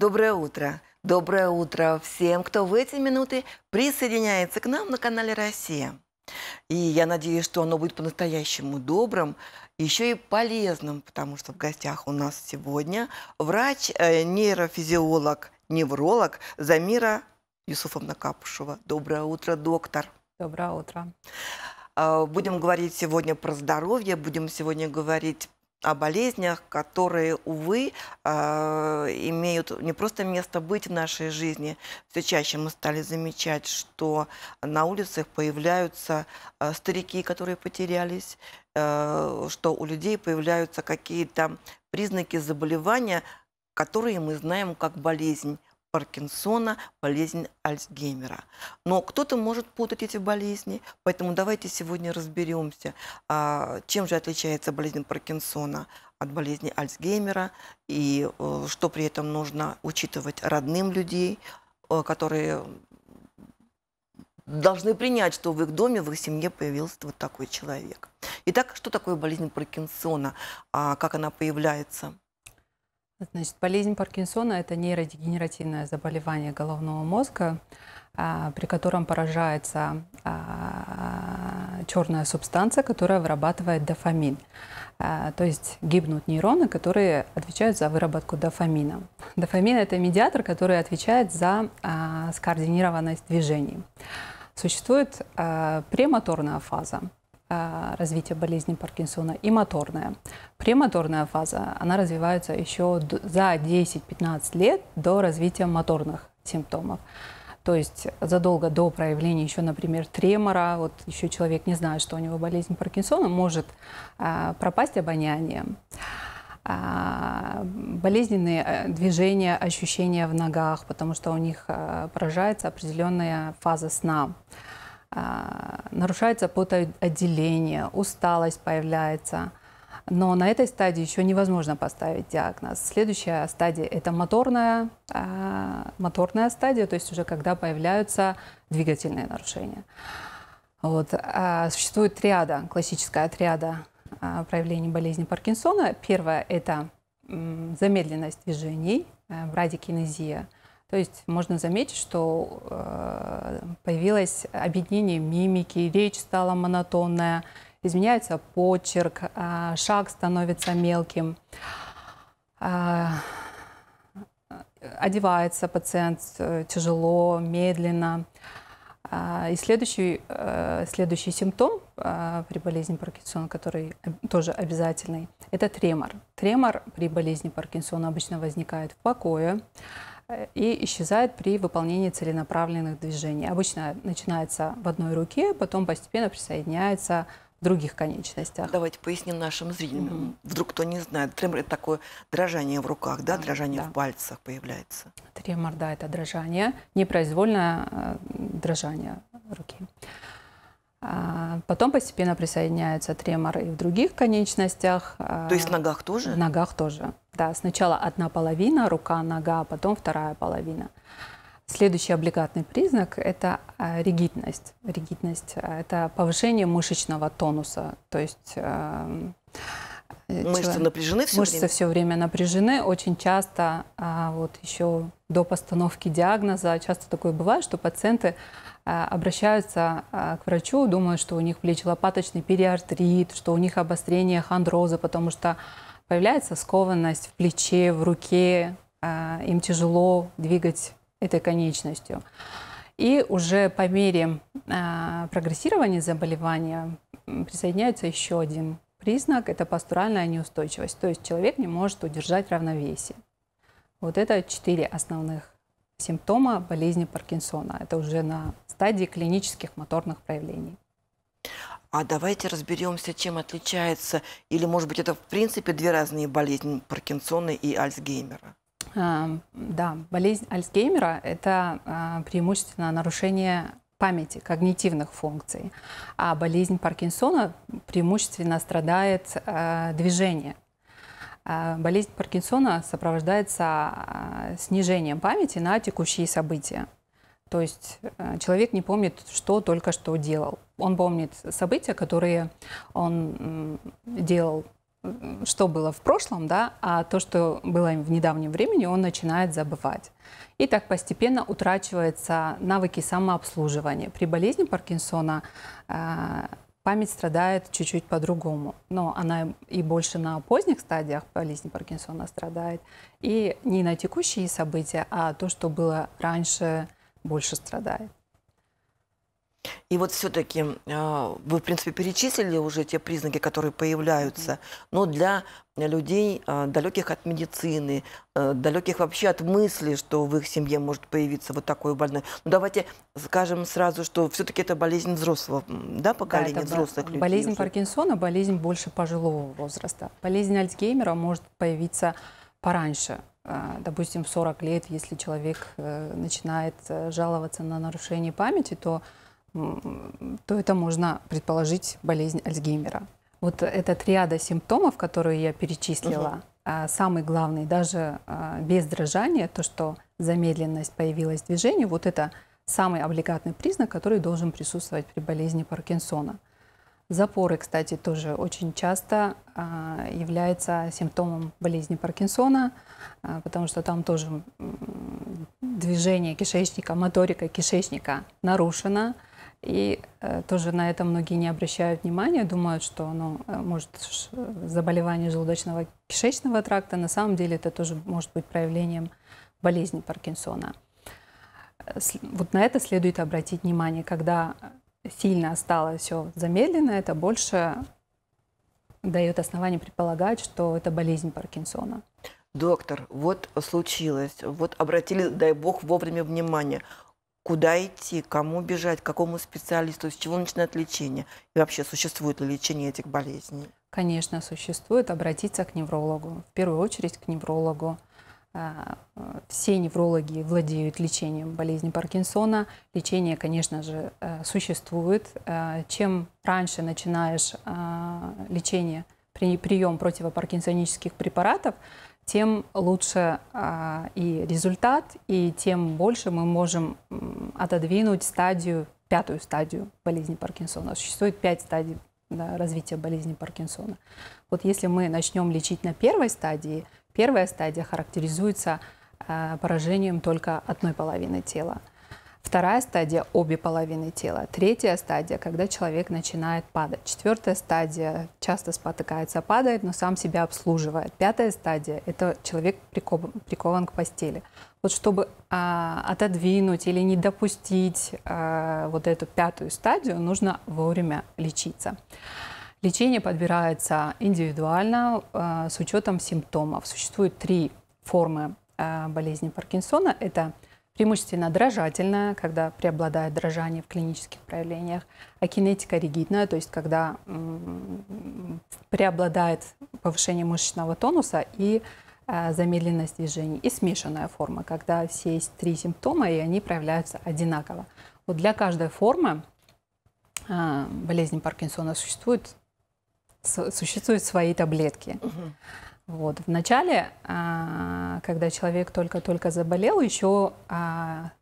Доброе утро. Доброе утро всем, кто в эти минуты присоединяется к нам на канале «Россия». И я надеюсь, что оно будет по-настоящему добрым, еще и полезным, потому что в гостях у нас сегодня врач-нейрофизиолог, э, невролог Замира Юсуфовна Капушева. Доброе утро, доктор. Доброе утро. А, будем говорить сегодня про здоровье, будем сегодня говорить о болезнях, которые, увы, а, имеют не просто место быть в нашей жизни. Все чаще мы стали замечать, что на улицах появляются а, старики, которые потерялись, а, что у людей появляются какие-то признаки заболевания, которые мы знаем как болезнь. Паркинсона, болезнь Альцгеймера. Но кто-то может путать эти болезни, поэтому давайте сегодня разберемся, а, чем же отличается болезнь Паркинсона от болезни Альцгеймера и э, что при этом нужно учитывать родным людей, э, которые должны принять, что в их доме, в их семье появился вот такой человек. Итак, что такое болезнь Паркинсона, а, как она появляется? Значит, болезнь Паркинсона – это нейродегенеративное заболевание головного мозга, а, при котором поражается а, черная субстанция, которая вырабатывает дофамин. А, то есть гибнут нейроны, которые отвечают за выработку дофамина. Дофамин – это медиатор, который отвечает за скоординированность движений. Существует премоторная фаза – Э, развития болезни Паркинсона и моторная. Премоторная фаза, она развивается еще за 10-15 лет до развития моторных симптомов. То есть задолго до проявления еще, например, тремора, вот еще человек не знает, что у него болезнь Паркинсона, может а, пропасть обоняние. А, болезненные движения, ощущения в ногах, потому что у них а, поражается определенная фаза сна. А, нарушается потоотделение, усталость появляется. Но на этой стадии еще невозможно поставить диагноз. Следующая стадия – это моторная, а, моторная стадия, то есть уже когда появляются двигательные нарушения. Вот. А, существует триада, классическая триада проявлений болезни Паркинсона. Первое – это замедленность движений, брадикинезия э, – то есть можно заметить, что э, появилось объединение мимики, речь стала монотонная, изменяется почерк, э, шаг становится мелким, э, одевается пациент э, тяжело, медленно. Э, и следующий, э, следующий симптом при болезни Паркинсона, который тоже обязательный, это тремор. Тремор при болезни Паркинсона обычно возникает в покое, Э, и исчезает при выполнении целенаправленных движений. Обычно начинается в одной руке, потом постепенно присоединяется в других конечностях. Давайте поясним нашим зрителям. Mm -hmm. Вдруг кто не знает, тремор – это такое дрожание в руках, да, да дрожание да. в пальцах появляется. Тремор, да, это дрожание, непроизвольное э, дрожание руки. А, потом постепенно присоединяются тремор и в других конечностях. То есть а, в ногах тоже? В ногах тоже. Да, сначала одна половина, рука, нога, а потом вторая половина. Следующий облигатный признак – это а, ригидность. Ригидность – это повышение мышечного тонуса. То есть эм, Э, Мышцы человек. напряжены все Мышцы время? все время напряжены. Очень часто, а, вот еще до постановки диагноза, часто такое бывает, что пациенты а, обращаются а, к врачу, думают, что у них плечелопаточный периартрит, что у них обострение хондроза, потому что появляется скованность в плече, в руке, им тяжело двигать этой конечностью. И уже по мере прогрессирования заболевания присоединяется еще один признак – это пастуральная неустойчивость, то есть человек не может удержать равновесие. Вот это четыре основных симптома болезни Паркинсона. Это уже на стадии клинических моторных проявлений. А давайте разберемся, чем отличается, или, может быть, это в принципе две разные болезни Паркинсона и Альцгеймера? Эм, да, болезнь Альцгеймера – это э, преимущественно нарушение памяти, когнитивных функций. А болезнь Паркинсона преимущественно страдает э, движение. Э, болезнь Паркинсона сопровождается э, снижением памяти на текущие события. То есть э, человек не помнит, что только что делал. Он помнит события, которые он э, делал что было в прошлом, да, а то, что было в недавнем времени, он начинает забывать. И так постепенно утрачиваются навыки самообслуживания. При болезни Паркинсона э, память страдает чуть-чуть по-другому, но она и больше на поздних стадиях болезни Паркинсона страдает, и не на текущие события, а то, что было раньше, больше страдает. И вот все-таки а, вы, в принципе, перечислили уже те признаки, которые появляются, но для людей, а, далеких от медицины, а, далеких вообще от мысли, что в их семье может появиться вот такое больной. Ну, давайте скажем сразу, что все-таки это болезнь взрослого, да, поколения да, это взрослых людей. Болезнь уже. Паркинсона, болезнь больше пожилого возраста. Болезнь Альцгеймера может появиться пораньше, допустим, в 40 лет, если человек э, начинает э, жаловаться на нарушение памяти, то то это можно предположить болезнь Альцгеймера. Вот эта триада симптомов, которую я перечислила, угу. самый главный, даже а, без дрожания, то, что замедленность появилась в движении, вот это самый облигатный признак, который должен присутствовать при болезни Паркинсона. Запоры, кстати, тоже очень часто а, являются симптомом болезни Паркинсона, потому что там тоже движение кишечника, моторика кишечника нарушена, и э, тоже на это многие не обращают внимания, думают, что ну, может заболевание желудочного кишечного тракта, на самом деле это тоже может быть проявлением болезни Паркинсона. Э, вот на это следует обратить внимание, когда сильно стало все замедлено, это больше дает основание предполагать, что это болезнь Паркинсона. Доктор, вот случилось, вот обратили, дай бог, вовремя внимание куда идти, кому бежать, какому специалисту, с чего начинать лечение. И вообще, существует ли лечение этих болезней? Конечно, существует. Обратиться к неврологу. В первую очередь к неврологу. А, все неврологи владеют лечением болезни Паркинсона. Лечение, конечно же, э, существует. Э, чем раньше начинаешь э, лечение, прием противопаркинсонических препаратов, тем лучше а, и результат, и тем больше мы можем отодвинуть стадию, пятую стадию болезни Паркинсона. Существует пять стадий да, развития болезни Паркинсона. Вот если мы начнем лечить на первой стадии, первая стадия характеризуется а, поражением только одной половины тела. Вторая стадия – обе половины тела. Третья стадия – когда человек начинает падать. Четвертая стадия – часто спотыкается, падает, но сам себя обслуживает. Пятая стадия – это человек прикован, прикован к постели. Вот чтобы а, отодвинуть или не допустить а, вот эту пятую стадию, нужно вовремя лечиться. Лечение подбирается индивидуально а, с учетом симптомов. Существует три формы а, болезни Паркинсона. Это – преимущественно дрожательная, когда преобладает дрожание в клинических проявлениях, а кинетика ригидная, то есть когда преобладает повышение мышечного тонуса и э, замедленность движений, и смешанная форма, когда все есть три симптома, и они проявляются одинаково. Вот для каждой формы э, болезни Паркинсона существует, существуют свои таблетки. Угу. Вот. Вначале, а, когда человек только-только заболел, еще а,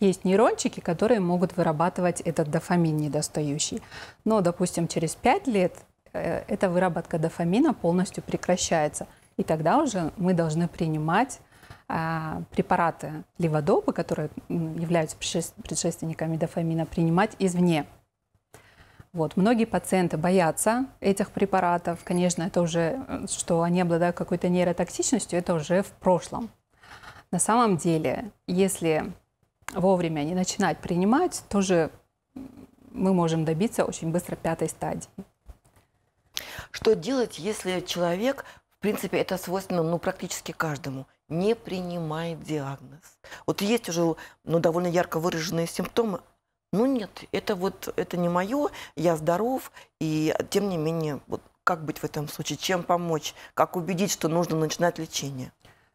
есть нейрончики, которые могут вырабатывать этот дофамин недостающий. Но, допустим, через 5 лет э, эта выработка дофамина полностью прекращается. И тогда уже мы должны принимать а, препараты леводопы, которые являются предшественниками дофамина, принимать извне. Вот. Многие пациенты боятся этих препаратов. Конечно, это уже, э, что они обладают какой-то нейротоксичностью, это уже в прошлом. На самом деле, если вовремя не начинать принимать, тоже мы можем добиться очень быстро пятой стадии. Что делать, если человек, в принципе, это свойственно ну, практически каждому, не принимает диагноз? Вот есть уже ну, довольно ярко выраженные симптомы, ну нет, это вот это не мое, я здоров, и тем не менее, вот как быть в этом случае, чем помочь, как убедить, что нужно начинать лечение.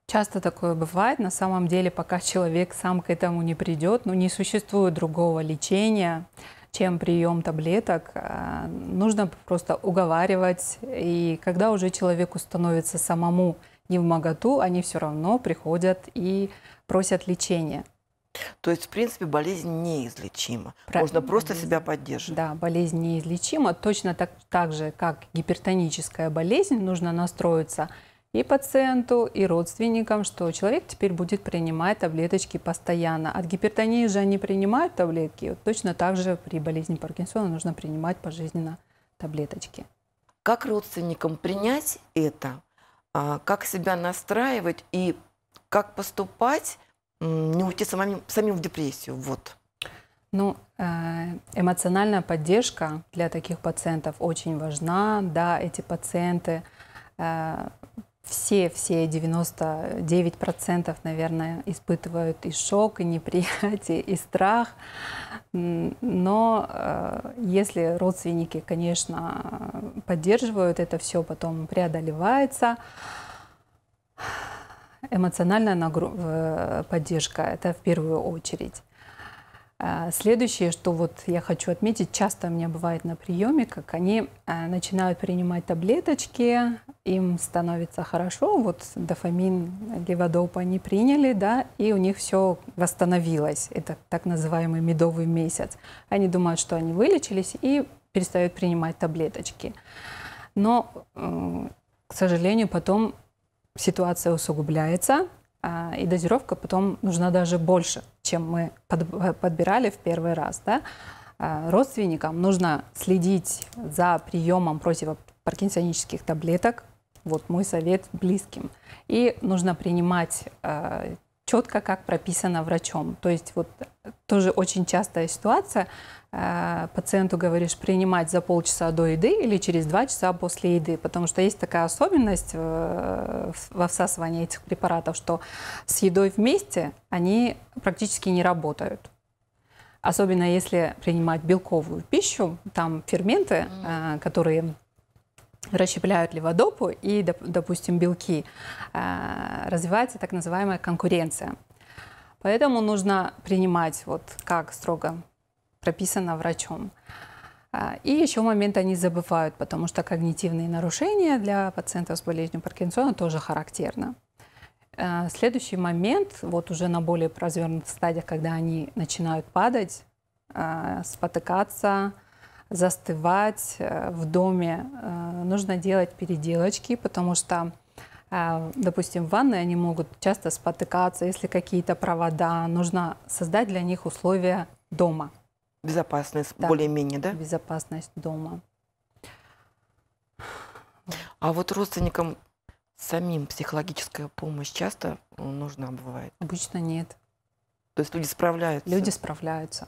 Часто такое бывает. На самом деле, пока человек сам к этому не придет, ну, не существует другого лечения, чем прием таблеток. А, нужно просто уговаривать. И когда уже человеку становится самому не в моготу, они все равно приходят и просят лечения. То есть, в принципе, болезнь неизлечима. Правильно. Можно просто себя поддерживать. Да, болезнь неизлечима. Точно так, так же, как гипертоническая болезнь, нужно настроиться и пациенту, и родственникам, что человек теперь будет принимать таблеточки постоянно. От гипертонии же они принимают таблетки. Вот точно так же при болезни Паркинсона нужно принимать пожизненно таблеточки. Как родственникам принять это? А, как себя настраивать и как поступать не уйти самим, самим в депрессию. Вот. Ну, э, эмоциональная поддержка для таких пациентов очень важна. Да, эти пациенты, э, все, все 99%, наверное, испытывают и шок, и неприятие, и страх. Но э, если родственники, конечно, поддерживают это все, потом преодолевается эмоциональная э, поддержка, это в первую очередь. А, следующее, что вот я хочу отметить, часто у меня бывает на приеме, как они а, начинают принимать таблеточки, им становится хорошо, вот дофамин, леводопа они приняли, да, и у них все восстановилось, это так называемый медовый месяц. Они думают, что они вылечились и перестают принимать таблеточки. Но, к сожалению, потом ситуация усугубляется, а, и дозировка потом нужна даже больше, чем мы подбирали в первый раз. Да? А, родственникам нужно следить за приемом противопаркинсонических таблеток. Вот мой совет близким. И нужно принимать а, четко как прописано врачом. То есть вот тоже очень частая ситуация. Э, пациенту говоришь принимать за полчаса до еды или через два часа после еды, потому что есть такая особенность э, во всасывании этих препаратов, что с едой вместе они практически не работают. Особенно если принимать белковую пищу, там ферменты, э, которые расщепляют леводопу и, допустим, белки, э, развивается так называемая конкуренция. Поэтому нужно принимать, вот как строго прописано врачом. Э, и еще момент они забывают, потому что когнитивные нарушения для пациентов с болезнью Паркинсона тоже характерно. Э, следующий момент, вот уже на более развернутых стадиях, когда они начинают падать, спотыкаться, застывать э, в доме. Э, нужно делать переделочки, потому что э, допустим, в ванной они могут часто спотыкаться, если какие-то провода. Нужно создать для них условия дома. Безопасность да. более-менее, да? Безопасность дома. А вот родственникам самим психологическая помощь часто нужна бывает? Обычно нет. То есть люди справляются? Люди справляются.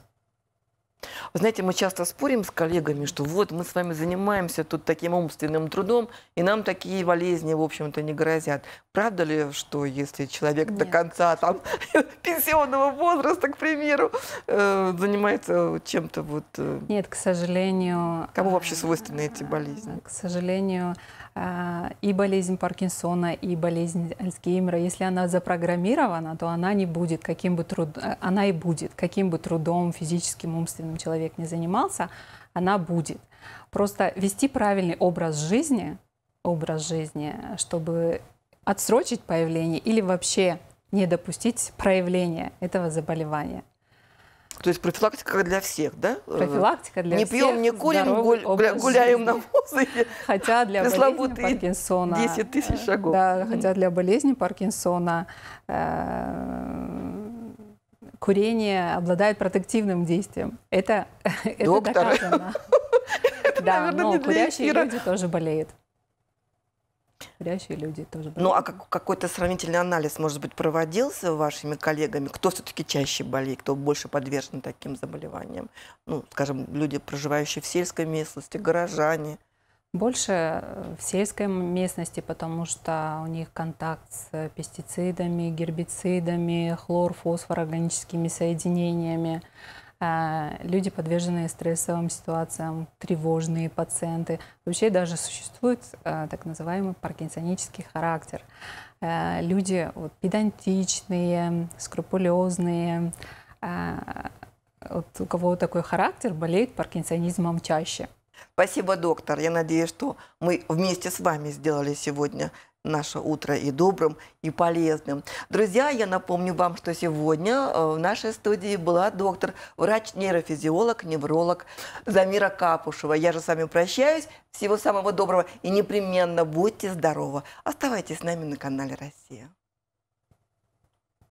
Вы знаете, мы часто спорим с коллегами, что вот мы с вами занимаемся тут таким умственным трудом, и нам такие болезни, в общем-то, не грозят. Правда ли, что если человек Нет. до конца там, пенсионного возраста, к примеру, э, занимается чем-то вот... Э, Нет, к сожалению... Кому э, вообще свойственны эти болезни? К сожалению, э, и болезнь Паркинсона, и болезнь Альцгеймера, если она запрограммирована, то она не будет каким бы труд... Э, она и будет каким бы трудом физическим, умственным чем человек не занимался, она будет. Просто вести правильный образ жизни, образ жизни, чтобы отсрочить появление или вообще не допустить проявления этого заболевания. То есть профилактика для всех, да? Э, профилактика для не всех. Не пьем, не курим, здоровый, гуляем на воздухе. Хотя для болезни Паркинсона... 10 тысяч шагов. Э, да, хотя для болезни Паркинсона э, курение обладает протективным действием. Это, это доказано. да, но курящие люди тоже болеют. Курящие люди тоже болеют. Ну, а как, какой-то сравнительный анализ, может быть, проводился вашими коллегами? Кто все-таки чаще болеет, кто больше подвержен таким заболеваниям? Ну, скажем, люди, проживающие в сельской местности, горожане – больше э, в сельской местности, потому что у них контакт с э, пестицидами, гербицидами, хлор, фосфор, органическими соединениями. Э, люди, подверженные стрессовым ситуациям, тревожные пациенты. Вообще даже существует так называемый паркинсонический характер. Люди вот, педантичные, скрупулезные. Вот у кого такой характер болеет паркинсонизмом чаще – Спасибо, доктор. Я надеюсь, что мы вместе с вами сделали сегодня наше утро и добрым, и полезным. Друзья, я напомню вам, что сегодня э, в нашей студии была доктор, врач-нейрофизиолог, невролог Замира Капушева. Я же с вами прощаюсь. Всего самого доброго и непременно будьте здоровы. Оставайтесь с нами на канале «Россия».